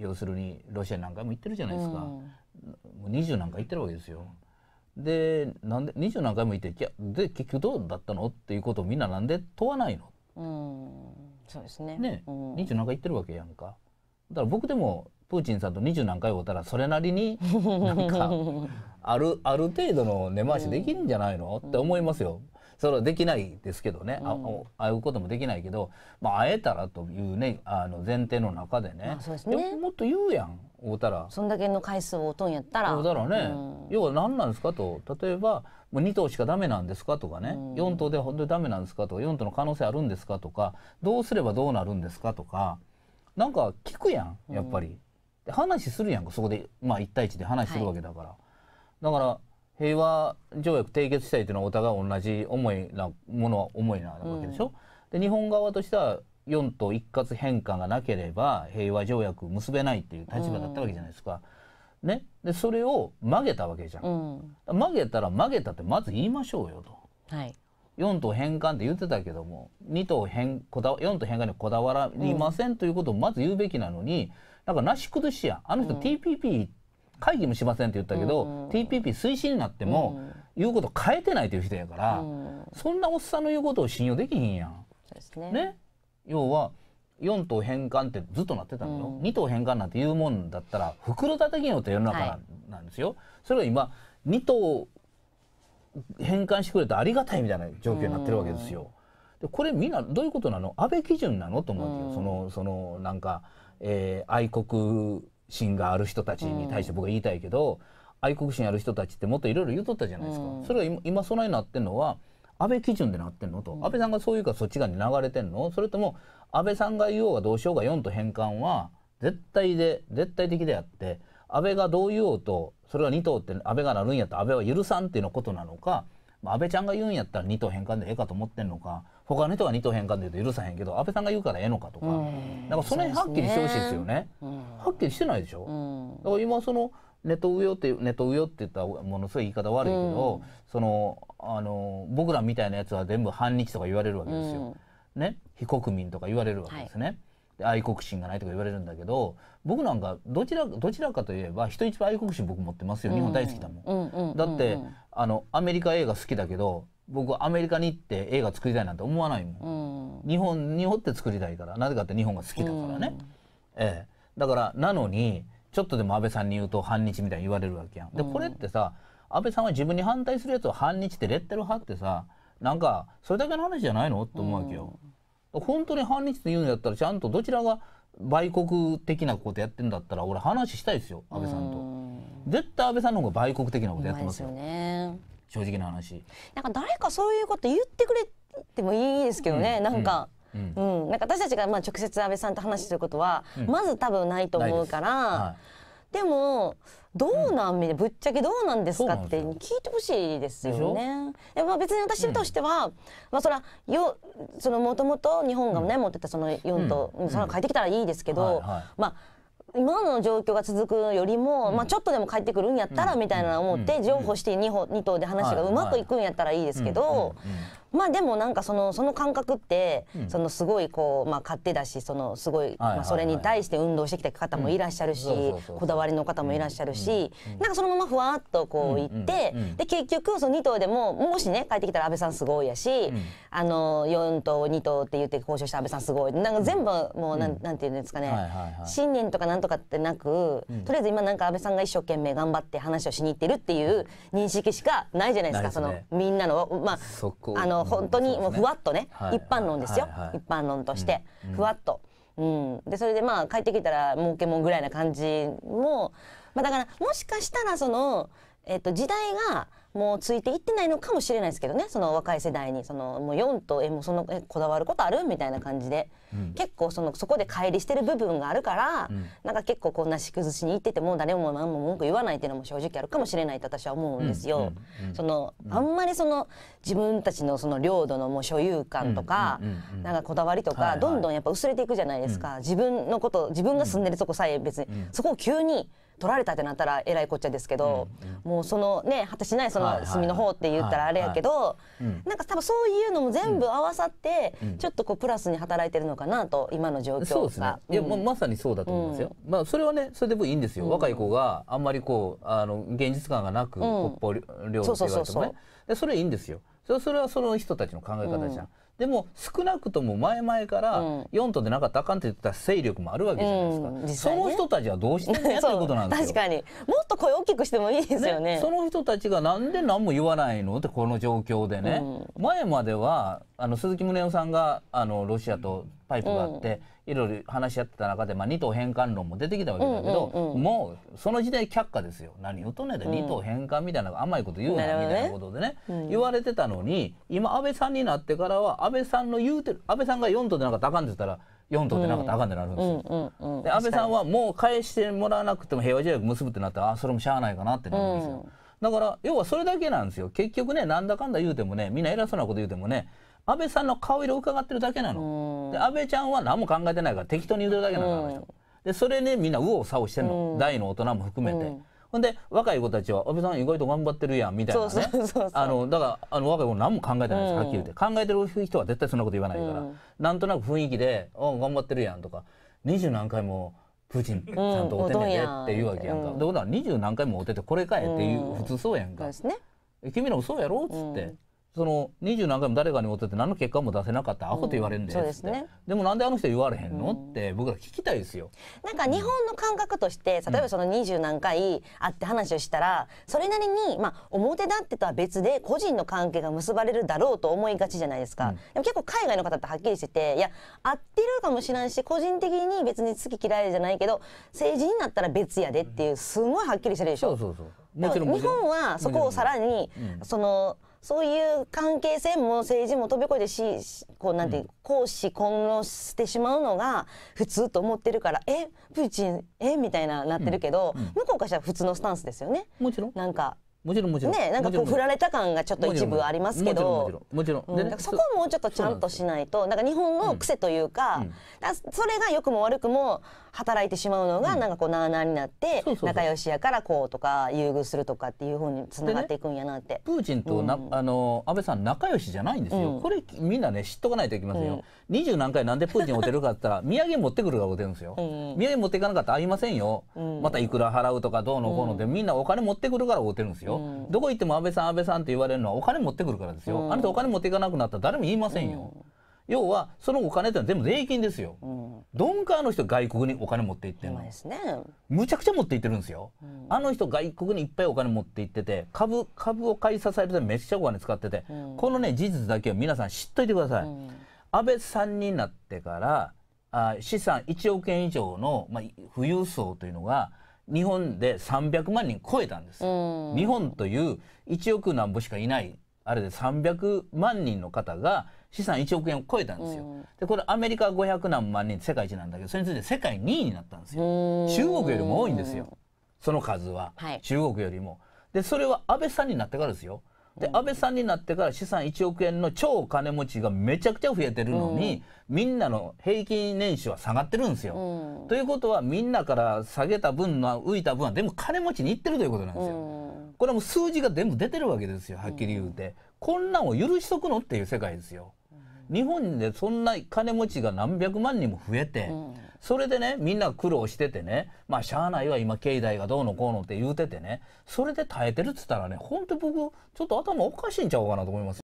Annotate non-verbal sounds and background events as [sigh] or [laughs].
要するにロシア何回も行ってるじゃないですか、うん、もう20何回行ってるわけですよ。でなんで20何回も行ってで結局どうだったのっていうことをみんななんで問わないの、うん、そうですねね、うん、20何回行ってるわけやんか。だから僕でもプーチンさんと20何回会ったらそれなりに [laughs] なんかあるある程度の根回しできるんじゃないの、って思いますよ。それはできないですけどね、あ会うこともできないけど、まあ、会えたらというねあの前提の中でね,、もっと言うやん会うたらそんだけの回数をとんやったら会うたらね、要は何なんですかと例えばもう2頭しかダメなんですかとかね、うん、4頭で本当にダメなんですかとか4頭の可能性あるんですかとかどうすればどうなるんですかとかなんか聞くやんやっぱり、話するやんかそこで、まあ、1対1で話するわけだから。だから平和条約締結したいというのはお互い同じ思いなものは思いなわけでしょ、うん、で日本側としては4島一括返還がなければ平和条約結べないっていう立場だったわけじゃないですか。うん、ね、でそれを曲げたわけじゃん、うん、曲げたら曲げたってまず言いましょうよと、はい、4島返還って言ってたけども2島返こだ4島返還にこだわりませんということをまず言うべきなのに、なんかなし崩しやあの人 TPP って会議もしませんって言ったけど、うん、TPP 推進になっても、言うこと変えてないという人やから、そんなおっさんの言うことを信用できひんやん。ね、ね、要は4等返還ってずっとなってたのよ、うん、2等返還なんていうもんだったら袋叩きのって世の中なんですよ、はい、それが今2等返還してくれてありがたいみたいな状況になってるわけですよ。でこれみんなどういうことなの安倍基準なのと思うんですよ、そのそのなんか、えー、愛国心がある人たちに対して僕は言いたいけど、愛国心ある人たちってもっといろいろ言うとったじゃないですか、それが今今そのようになってるのは安倍基準でなってんのと、安倍さんがそういうかそっち側に流れてんのそれとも安倍さんが言おうがどうしようが4と返還は絶対で絶対的であって安倍がどう言おうとそれが2党って安倍がなるんやったら安倍は許さんっていうのことなのかまあ、安倍ちゃんが言うんやったら2党返還でええかと思ってんのか他の人が2党返還で言うと許さへんけど安倍さんが言うからええのかとかだからその辺はっきりしてほしいですよね。ねはっきりしてないでしょ、うん、だから今そのネトウヨってネトウヨって言ったらものすごい言い方悪いけど、うん、そのあの僕らみたいなやつは全部反日とか言われるわけですよ、うん、ね非国民とか言われるわけですね、はい、愛国心がないとか言われるんだけど僕なんかどちらどちらかといえば人一倍愛国心僕持ってますよ日本大好きだもん。だってあのアメリカ映画好きだけど僕アメリカに行って映画作りたいなんて思わないもん、うん、日本にって作りたいからなぜかって日本が好きだからね、うん、ええだからなのにちょっとでも安倍さんに言うと反日みたいに言われるわけやん。でこれってさ、うん、安倍さんは自分に反対するやつを反日ってレッテル貼ってさなんかそれだけの話じゃないのと思うわけよ。うん、本当に反日って言うんだったらちゃんとどちらが売国的なことやってんだったら俺話したいですよ安倍さんと。うん、絶対安倍さんの方が売国的なことやってますよ。すよね、正直な話。なんか誰かそういうこと言ってくれてもいいですけどね、うん、なんか。うん、うん、なんか私たちがまあ直接安倍さんと話することは、まず多分ないと思うから。でもどうなん、うん、ぶっちゃけどうなんですかって聞いてほしいですよね。でまあ別に私としては、うん、まあそれはよそのもともと日本がね、うん、持ってたその4党、うん、それ変えてきたらいいですけど、はいはい、まあ今の状況が続くよりも、まあちょっとでも帰ってくるんやったらみたいな思って譲歩して 2, 2頭で話がうまくいくんやったらいいですけど、まあでもなんかそのその感覚って、うん、そのすごいこう、まあ、勝手だしそのすごい、まあ、それに対して運動してきた方もいらっしゃるし、こだわりの方もいらっしゃるし、うん、なんかそのままふわっとこう行って、で結局その2頭でももしね帰ってきたら安倍さんすごいやし、あの4頭2頭って言って交渉した安倍さんすごいなんか全部もうなん,、なんていうんですかね、信念とかなんとかってなく、とりあえず今なんか安倍さんが一生懸命頑張って話をしに行ってるっていう認識しかないじゃないですか、そのみんなのまああの本当にもうふわっとね、一般論ですよ、一般論として、ふわっと。うん、でそれでまあ帰ってきたら儲けもんぐらいな感じも、まあ、だからもしかしたらその、えっと、時代がもうついていってないのかもしれないですけどねその若い世代にそのもう4とえもうそのえこだわることあるみたいな感じで、うん、結構そのそこで乖離してる部分があるから、うん、なんか結構こんなし崩しに行ってても誰も何も文句言わないっていうのも正直あるかもしれないと私は思うんですよ。そのあんまりその自分たちのその領土のもう所有感とか、なんかこだわりとか、はいはい、どんどんやっぱ薄れていくじゃないですか、自分のこと自分が住んでるとこさえ別に、そこを急に取られたってなったらえらいこっちゃですけど、うん、もうそのね果たしないその隅の方って言ったらあれやけど、はいはい、なんか多分そういうのも全部合わさって、うん、ちょっとこうプラスに働いてるのかなと今の状況そうですね、いや、ままさにそうだと思いますよ、まあそれはねそれでもいいんですよ、若い子があんまりこうあの現実感がなく、北方領土って言われてもねそれいいんですよそれはその人たちの考え方じゃん、でも少なくとも前々から四とでなかったらあかんって言った勢力もあるわけじゃないですか、うんね、その人たちはどうしてんねんってことなんですよ確かにもっと声大きくしてもいいですよね、その人たちがなんで何も言わないのってこの状況でね、うん、前まではあの鈴木宗男さんがあのロシアとパイプがあって、いろいろ話し合ってた中で、まあ、二等返還論も出てきたわけだけど、うんうんうん、もうその時代却下ですよ何言うとねんだ、うん、二等返還みたいな甘いこと言うなみたいなことでね、ね、言われてたのに今安倍さんになってからは安倍さんの言うてる安倍さんが4等でなかったあかんって言ったら4等でてなかったあかんってなるんですよ。うんうんうん、で安倍さんはもう返してもらわなくても平和条約結ぶってなったらあそれもしゃあないかなってなるんですよ。だから要はそれだけなんですよ結局ねなんだかんだ言うてもねみんな偉そうなこと言うてもね安倍さんの顔色を伺ってるだけなので安倍ちゃんは何も考えてないから適当に言うてるだけなのでそれで、ね、みんな右往左往してんの大の大人も含めて。ほんで若い子たちは安倍さん意外と頑張ってるやんみたいなねあのだからあの若い子何も考えてないですはっきり言って考えてる人は絶対そんなこと言わないから、うん、なんとなく雰囲気で「あ頑張ってるやん」とか「二十何回もプーチンちゃんとおてめで」っていうわけやんか、うん、ことは二十何回もおててこれかえっていう、普通そうやんか、ね、君らもそうやろっつって。その二十何回も誰かに持ってて何の結果も出せなかったアホと言われるんで、うん、そうでね、でもなんであの人言われへんの、うん、って僕ら聞きたいですよなんか日本の感覚として例えばその二十何回会って話をしたら、それなりにまあ表立ってとは別で個人の関係が結ばれるだろうと思いがちじゃないですか、うん、でも結構海外の方ってはっきりしてていや会ってるかもしれないし個人的に別に好き嫌いじゃないけど政治になったら別やでっていうすごいはっきりしてるでしょ、そうそうそう日本はそこをさらに、その、うんそういう関係性も政治も飛び越えてしこうなんてうん、公私混同してしまうのが普通と思ってるからえプーチンえみたいななってるけど、うんうん、向こうからしたら普通のスタンスですよね。もちろんなんかもちろんもちろんねなんかこう振られた感がちょっと一部ありますけどもちろんもちろん、うそこをもうちょっとちゃんとしないとなんか日本の癖というか,、それが良くも悪くも働いてしまうのがなんかこうなあなあになって仲良しやからこうとか優遇するとかっていうふうにつながっていくんやなって、ね、プーチンとな、あの安倍さん仲良しじゃないんですよ、うん、これみんなね知っとかないといけませんよ二十、うん、何回なんでプーチンおてるかって言ったら [laughs] 土産持ってくるがおてるんですよ、土産持っていかなかったら合いませんよ、またいくら払うとかどうのこうので、みんなお金持ってくるからおてるんですよよ、うん、どこ行っても安倍さん安倍さんって言われるのはお金持ってくるからですよ、うん、あなたお金持っていかなくなったら誰も言いませんよ、要はそのお金ってのは全部税金ですよ、うん、ドンカーの人外国にお金持って行ってるの、ね、むちゃくちゃ持っていってるんですよ、うん、あの人外国にいっぱいお金持っていってて株株を買い支えるためめっちゃお金使ってて、うん、このね事実だけを皆さん知っといてください、安倍さんになってからあ資産1億円以上の、まあ、富裕層というのが日本で300万人超えたんです、うん、日本という1億なんぼしかいないあれで300万人の方が資産1億円を超えたんですよ、うん、でこれアメリカ500何万人世界一なんだけどそれについて世界2位になったんですよ、うん、中国よりも多いんですよその数は、はい、中国よりもでそれは安倍さんになってからですよで安倍さんになってから資産1億円の超金持ちがめちゃくちゃ増えてるのに、うん、みんなの平均年収は下がってるんですよ。うん、ということはみんなから下げた分の浮いた分は全部金持ちにいってるということなんですよ。うん、これはもう数字が全部出てるわけですよはっきり言うて、こんなんを許しとくのっていう世界ですよ。日本でそんな金持ちが何百万人も増えて、それでねみんな苦労しててねまあしゃあないは今境内がどうのこうのって言うててねそれで耐えてるっつったらねほんと僕ちょっと頭おかしいんちゃうかなと思います。